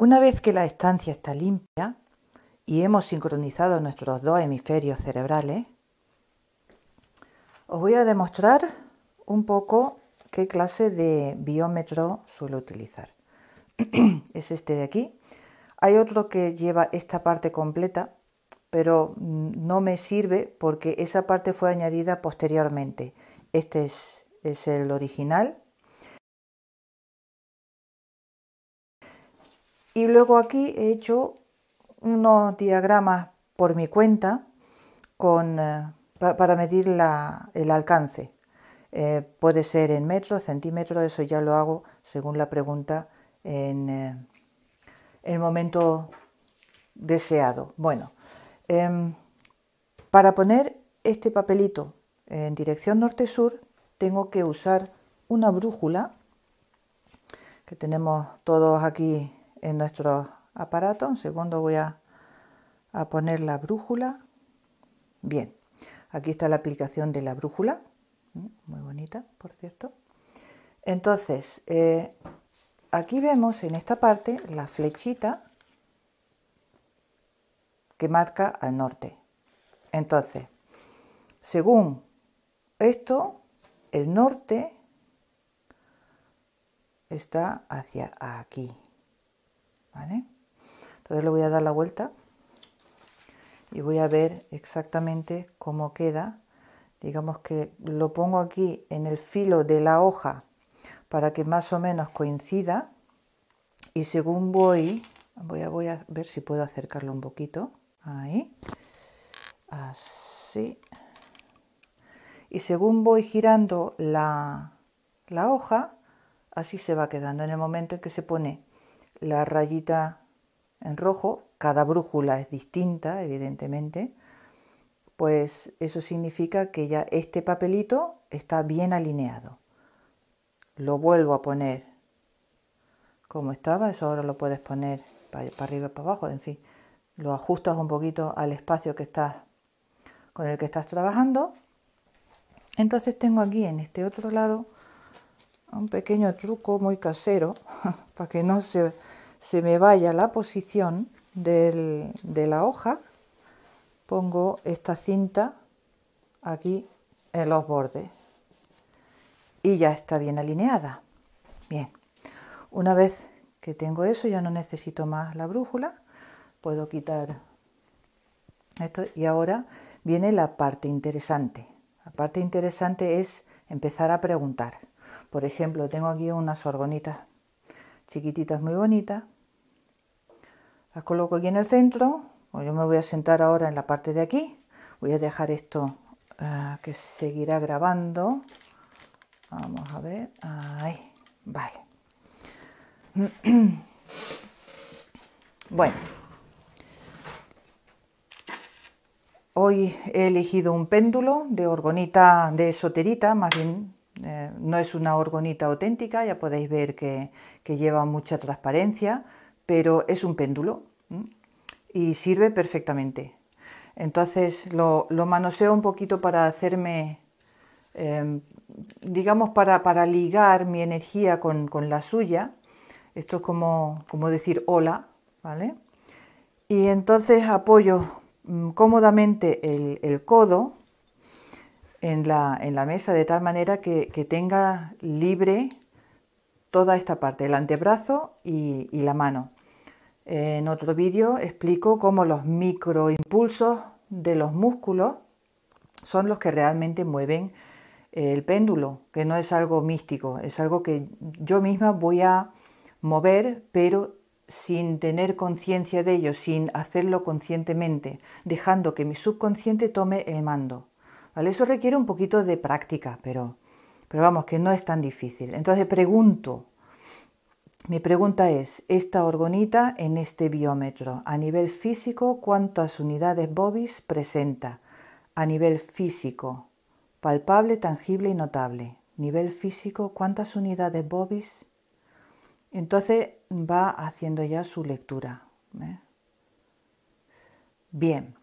Una vez que la estancia está limpia y hemos sincronizado nuestros dos hemisferios cerebrales, os voy a demostrar un poco qué clase de biómetro suelo utilizar. es este de aquí. Hay otro que lleva esta parte completa, pero mm, no me sirve porque esa parte fue añadida posteriormente. Este es, es el original Y luego aquí he hecho unos diagramas por mi cuenta con, eh, para medir el alcance. Eh, puede ser en metros, centímetros, eso ya lo hago según la pregunta en eh, el momento deseado. Bueno, em, para poner este papelito en dirección norte-sur tengo que usar una brújula que tenemos todos aquí en nuestro aparato. Un segundo voy a, poner la brújula. Bien, aquí está la aplicación de la brújula. Mm, muy bonita, por cierto. Entonces, eh, aquí vemos en esta parte la flechita que marca al norte. Entonces, según esto, el norte está hacia aquí. Entonces le voy a dar la vuelta y voy a ver exactamente cómo queda. Digamos que lo pongo aquí en el filo de la hoja para que más o menos coincida y según voy, voy a, voy a ver si puedo acercarlo un poquito, ahí, así, y según voy girando la, la hoja, así se va quedando en el momento en que se pone la rayita en rojo, cada brújula es distinta, evidentemente, pues eso significa que ya este papelito está bien alineado. Lo vuelvo a poner como estaba, eso ahora lo puedes poner para, arriba, para abajo, en fin, lo ajustas un poquito al espacio que estás con el que estás trabajando. Entonces tengo aquí en este otro lado un pequeño truco muy casero para que no se se me vaya la posición de la hoja, pongo esta cinta aquí en los bordes y ya está bien alineada. Bien, una vez que tengo eso, ya no necesito más la brújula, puedo quitar esto y ahora viene la parte interesante. La parte interesante es empezar a preguntar. Por ejemplo, tengo aquí unas orgonitas chiquititas muy bonitas. Las coloco aquí en el centro. O yo me voy a sentar ahora en la parte de aquí. Voy a dejar esto ah, que seguirá grabando. Vamos a ver. Ahí. Vale. Bueno. Hoy he elegido un péndulo de orgonita de soterita, más bien eh, no es una orgonita auténtica, ya podéis ver que, lleva mucha transparencia, pero es un péndulo y sirve perfectamente. Entonces lo, manoseo un poquito para hacerme, em, digamos, para, ligar mi energía con, la suya. Esto es como, decir hola, ¿vale? Y entonces apoyo mm, cómodamente el codo en la, mesa de tal manera que, tenga libre toda esta parte, el antebrazo y, y la mano. En otro vídeo explico cómo los microimpulsos de los músculos son los que realmente mueven el péndulo, que no es algo místico, es algo que yo misma voy a mover, pero sin tener conciencia de ello, sin hacerlo conscientemente, dejando que mi subconsciente tome el mando. Eso requiere un poquito de práctica, pero, vamos, que no es tan difícil. Entonces pregunto, mi pregunta es, esta orgonita en este biómetro, a nivel físico, ¿cuántas unidades bobis presenta? A nivel físico, palpable, tangible y notable. Nivel físico, ¿cuántas unidades bobis? Entonces va haciendo ya su lectura. ¿eh? Bien,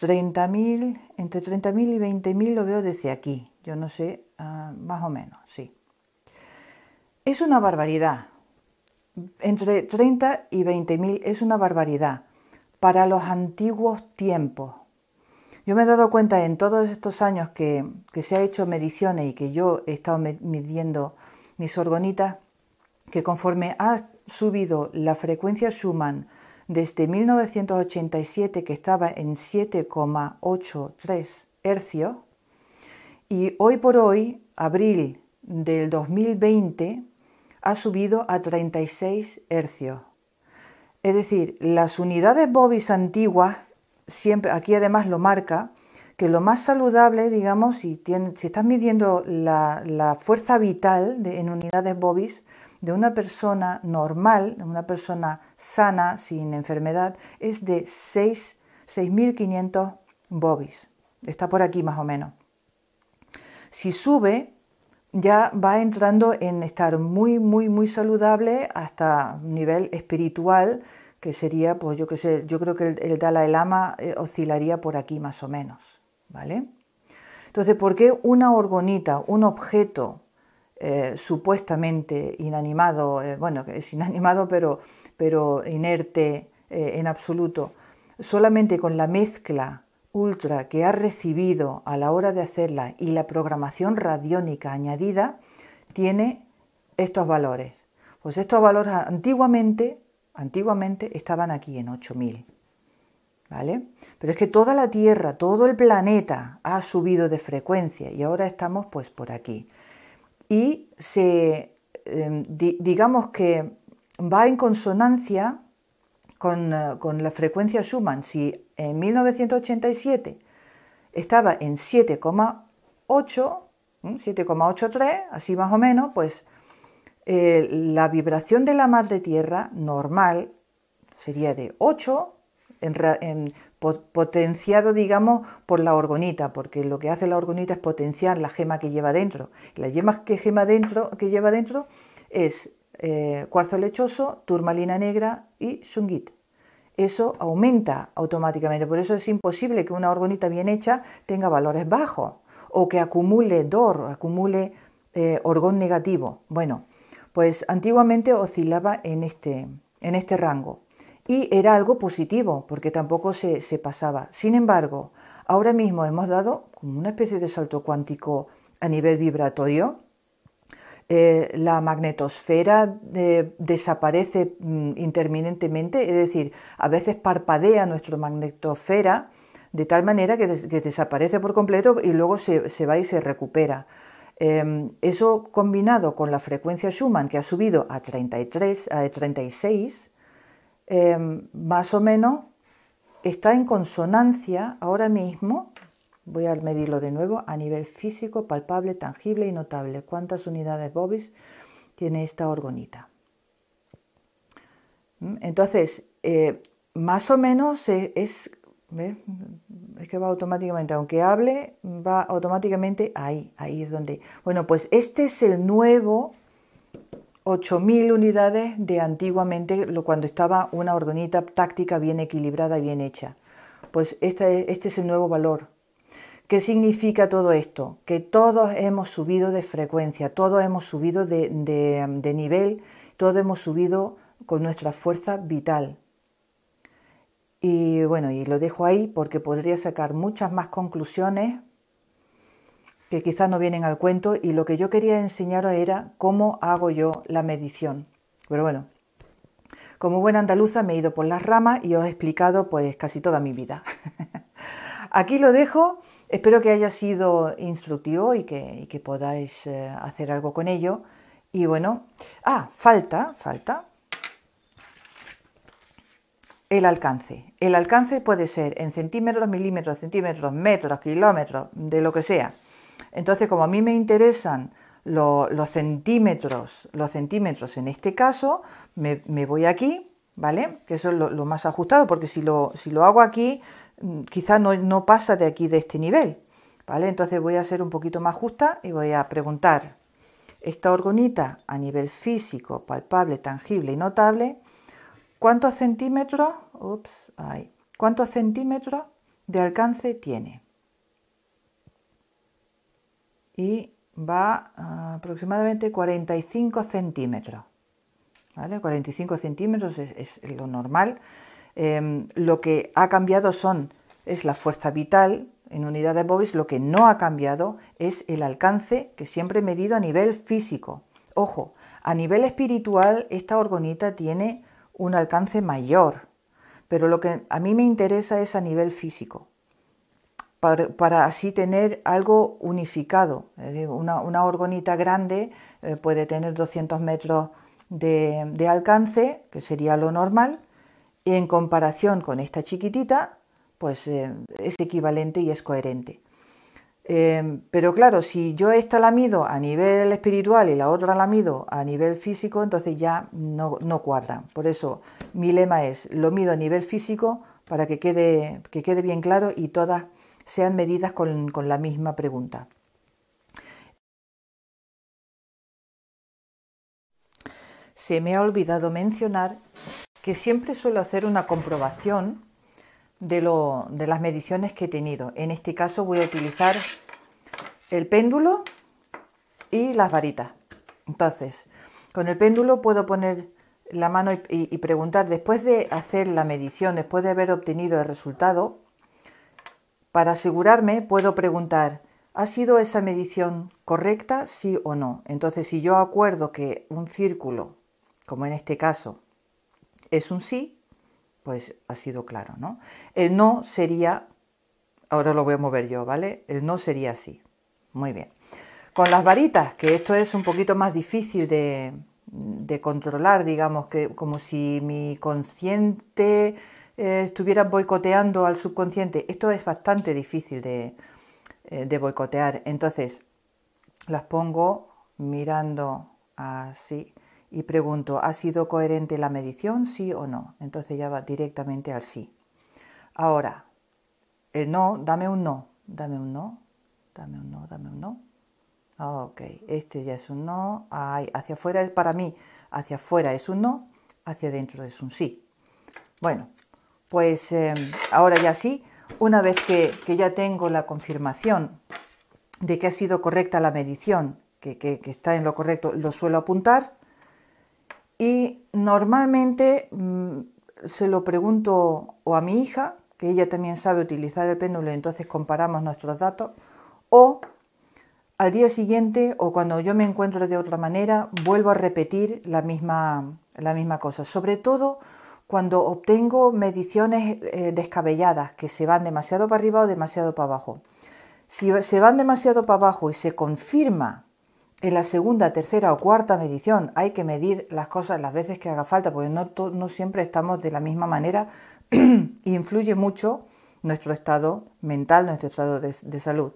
30.000, entre 30.000 y 20.000 lo veo desde aquí, yo no sé, ah, más o menos, sí. Es una barbaridad, entre 30 y 20.000 es una barbaridad para los antiguos tiempos. Yo me he dado cuenta en todos estos años que, que se ha hecho mediciones y que yo he estado midiendo mis orgonitas, que conforme ha subido la frecuencia Schumann desde 1987 que estaba en 7,83 hercios y hoy por hoy, abril del 2020, ha subido a 36 hercios. Es decir, las unidades Bobis antiguas, siempre, aquí además lo marca, que lo más saludable, digamos, si, están estás midiendo la, fuerza vital en unidades Bobis, de una persona normal, de una persona sana, sin enfermedad, es de 6.500 bobis. Está por aquí más o menos. Si sube, ya va entrando en estar muy, muy, muy saludable hasta nivel espiritual, que sería, pues yo que sé, yo creo que el, el Dalai Lama eh, oscilaría por aquí más o menos, ¿vale? Entonces, ¿por qué una orgonita, un objeto eh, supuestamente inanimado, eh, bueno, es inanimado pero, pero inerte eh, en absoluto, solamente con la mezcla ultra que ha recibido a la hora de hacerla y la programación radiónica añadida, tiene estos valores. Pues estos valores antiguamente, antiguamente estaban aquí en 8000. ¿Vale? Pero es que toda la Tierra, todo el planeta ha subido de frecuencia y ahora estamos pues por aquí y se, em, digamos que va en consonancia con, eh, la frecuencia Schumann. Si en 1987 estaba en 7,8, 7,83, así más o menos, pues eh, la vibración de la madre tierra normal sería de 8, en, potenciado, digamos, por la orgonita, porque lo que hace la orgonita es potenciar la gema que lleva dentro. La gema que, gema dentro, que lleva dentro es eh, cuarzo lechoso, turmalina negra y shungit. Eso aumenta automáticamente, por eso es imposible que una orgonita bien hecha tenga valores bajos o que acumule DOR, acumule eh, orgón negativo. Bueno, pues antiguamente oscilaba en este, en este rango y era algo positivo, porque tampoco se, pasaba. Sin embargo, ahora mismo hemos dado una especie de salto cuántico a nivel vibratorio. Eh, la magnetosfera eh, desaparece mm, interminentemente, es decir, a veces parpadea nuestra magnetosfera de tal manera que, desaparece por completo y luego se, va y se recupera. Em, eso combinado con la frecuencia Schumann que ha subido a 33, a 36, Em, más o menos está en consonancia ahora mismo, voy a medirlo de nuevo, a nivel físico, palpable, tangible y notable. ¿Cuántas unidades bobis tiene esta orgonita? ¿Mm? Entonces, eh, más o menos es, es, que va automáticamente, aunque hable, va automáticamente ahí, ahí es donde... Bueno, pues este es el nuevo 8.000 unidades de antiguamente cuando estaba una orgonita táctica bien equilibrada y bien hecha. Pues este, este, es el nuevo valor. ¿Qué significa todo esto? Que todos hemos subido de frecuencia, todos hemos subido de, de nivel, todos hemos subido con nuestra fuerza vital. Y bueno, y lo dejo ahí porque podría sacar muchas más conclusiones que quizás no vienen al cuento y lo que yo quería enseñaros era cómo hago yo la medición. Pero bueno, como buena andaluza me he ido por las ramas y os he explicado pues casi toda mi vida. Aquí lo dejo, espero que haya sido instructivo y que, podáis eh, hacer algo con ello. Y bueno, ah, falta, falta. El alcance. El alcance puede ser en centímetros, milímetros, centímetros, metros, kilómetros, de lo que sea. Entonces, como a mí me interesan los centímetros, los centímetros en este caso, me, voy aquí, ¿vale? Que eso es lo, más ajustado, porque si lo, hago aquí, mm, quizás no, pasa de aquí, de este nivel, ¿vale? Entonces voy a ser un poquito más justa y voy a preguntar, esta orgonita a nivel físico, palpable, tangible y notable, ¿cuántos centímetros, ups, ¿cuántos centímetros de alcance tiene? y va ah, aproximadamente 45 centímetros. 45 centímetros es, lo normal. Em, lo que ha cambiado son, es la fuerza vital en unidades bobis. Lo que no ha cambiado es el alcance que siempre he medido a nivel físico. Ojo, a nivel espiritual esta orgonita tiene un alcance mayor, pero lo que a mí me interesa es a nivel físico para, así tener algo unificado. una, orgonita grande eh, puede tener 200 metros de, alcance, que sería lo normal, y en comparación con esta chiquitita, pues eh, es equivalente y es coherente. Eh, pero claro, si yo esta la mido a nivel espiritual y la otra la mido a nivel físico, entonces ya no, no cuadran. Por eso mi lema es, lo mido a nivel físico para que quede, que quede bien claro y todas sean medidas con, la misma pregunta. Se me ha olvidado mencionar que siempre suelo hacer una comprobación de, lo, de, las mediciones que he tenido. En este caso voy a utilizar el péndulo y las varitas. Entonces, con el péndulo puedo poner la mano y preguntar, después de hacer la medición, después de haber obtenido el resultado, para asegurarme, puedo preguntar, ¿ha sido esa medición correcta, sí o no? Entonces, si yo acuerdo que un círculo, como en este caso, es un sí, pues ha sido claro, ¿no? El no sería, ahora lo voy a mover yo, ¿vale? El no sería sí. Muy bien. Con las varitas, que esto es un poquito más difícil de, de controlar, digamos, que como si mi consciente eh, estuvieran boicoteando al subconsciente. Esto es bastante difícil de, eh, de boicotear. Entonces, las pongo mirando así y pregunto, ¿ha sido coherente la medición? Sí o no. Entonces ya va directamente al sí. Ahora, el no, dame un no, dame un no, dame un no, dame un no. Ok, este ya es un no. hacia afuera es para mí, hacia afuera es un no, hacia adentro es un sí. Bueno, pues eh, ahora ya sí, una vez que, ya tengo la confirmación de que ha sido correcta la medición, que, está en lo correcto, lo suelo apuntar. Y normalmente mm, se lo pregunto o a mi hija, que ella también sabe utilizar el péndulo, entonces comparamos nuestros datos, o al día siguiente o cuando yo me encuentro de otra manera, vuelvo a repetir la misma, la misma cosa. Sobre todo cuando obtengo mediciones eh, descabelladas que se van demasiado para arriba o demasiado para abajo. Si se van demasiado para abajo y se confirma en la segunda, tercera o cuarta medición, hay que medir las cosas las veces que haga falta, porque no, siempre estamos de la misma manera y influye mucho nuestro estado mental, nuestro estado de, salud.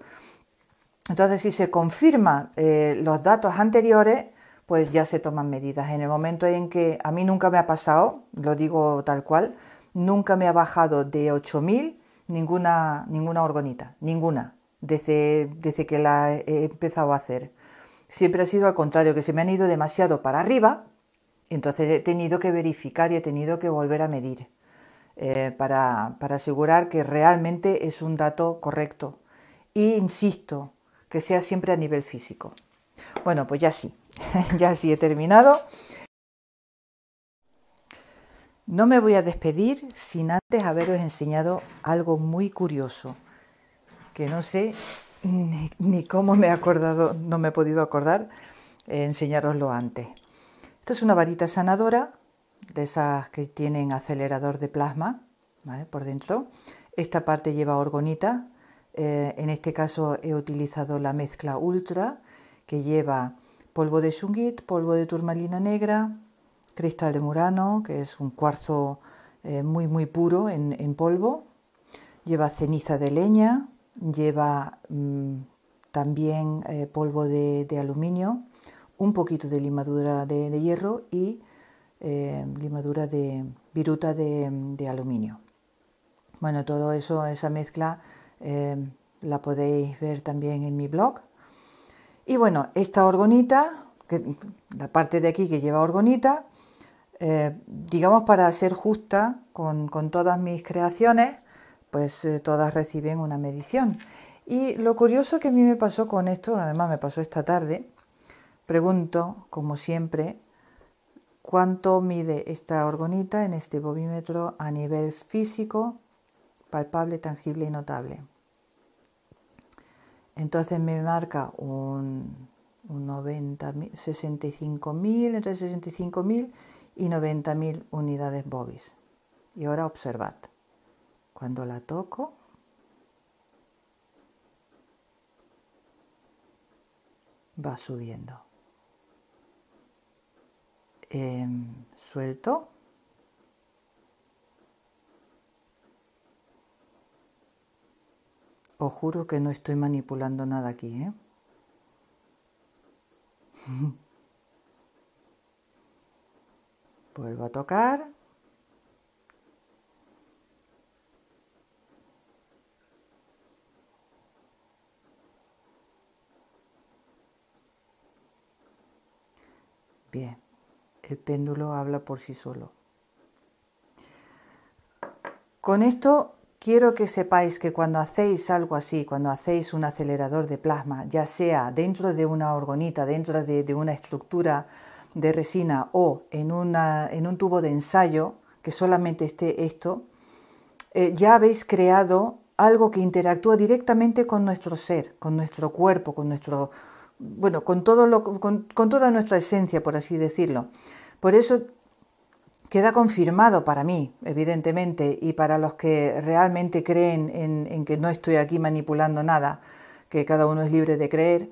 Entonces, si se confirman eh, los datos anteriores, pues ya se toman medidas. En el momento en que a mí nunca me ha pasado, lo digo tal cual, nunca me ha bajado de 8.000 ninguna, ninguna orgonita, ninguna, desde, desde que la he empezado a hacer. Siempre ha sido al contrario, que se me han ido demasiado para arriba, entonces he tenido que verificar y he tenido que volver a medir eh, para, para asegurar que realmente es un dato correcto. Y insisto, que sea siempre a nivel físico. Bueno, pues ya sí. ya sí he terminado. No me voy a despedir sin antes haberos enseñado algo muy curioso, que no sé ni, cómo me he acordado, no me he podido acordar eh, enseñaroslo antes. Esto es una varita sanadora, de esas que tienen acelerador de plasma por dentro. Esta parte lleva orgonita, eh, en este caso he utilizado la mezcla ultra, que lleva polvo de shungit, polvo de turmalina negra, cristal de murano, que es un cuarzo eh, muy muy puro en, polvo, lleva ceniza de leña, lleva mm, también eh, polvo de, aluminio, un poquito de limadura de, hierro y eh, limadura de viruta de, de, aluminio. Bueno, todo eso, esa mezcla la podéis ver también en mi blog y bueno, esta orgonita, la parte de aquí que lleva orgonita, eh, digamos para ser justa con, todas mis creaciones, pues eh, todas reciben una medición. Y lo curioso que a mí me pasó con esto, además me pasó esta tarde, pregunto, como siempre, cuánto mide esta orgonita en este bobímetro a nivel físico, palpable, tangible y notable. Entonces me marca un, un 65.000, entre 65.000 y 90.000 unidades bobis. Y ahora observad, cuando la toco, va subiendo. Em, suelto Os juro que no estoy manipulando nada aquí, ¿eh? Vuelvo a tocar. Bien, el péndulo habla por sí solo. Con esto Quiero que sepáis que cuando hacéis algo así, cuando hacéis un acelerador de plasma, ya sea dentro de una orgonita, dentro de, una estructura de resina o en, un tubo de ensayo, que solamente esté esto, eh, ya habéis creado algo que interactúa directamente con nuestro ser, con nuestro cuerpo, con nuestro, bueno, con, todo lo, con toda nuestra esencia, por así decirlo. Por eso Queda confirmado para mí, evidentemente, y para los que realmente creen en, que no estoy aquí manipulando nada, que cada uno es libre de creer,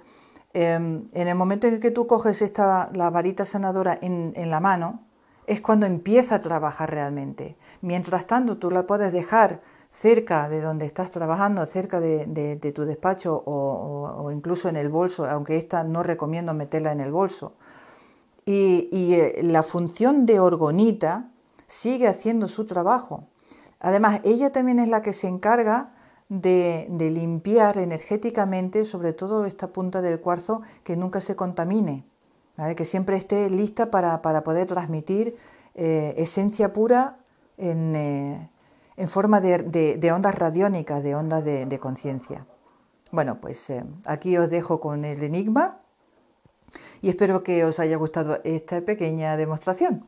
em, en el momento en que tú coges esta, la varita sanadora en, la mano, es cuando empieza a trabajar realmente. Mientras tanto, tú la puedes dejar cerca de donde estás trabajando, cerca de, tu despacho o, incluso en el bolso, aunque esta no recomiendo meterla en el bolso, y, eh, la función de orgonita sigue haciendo su trabajo. Además, ella también es la que se encarga de, limpiar energéticamente, sobre todo esta punta del cuarzo, que nunca se contamine, que siempre esté lista para, poder transmitir eh, esencia pura en, eh, forma de, ondas radiónicas, de ondas de, conciencia. Bueno, pues aquí os dejo con el enigma y espero que os haya gustado esta pequeña demostración.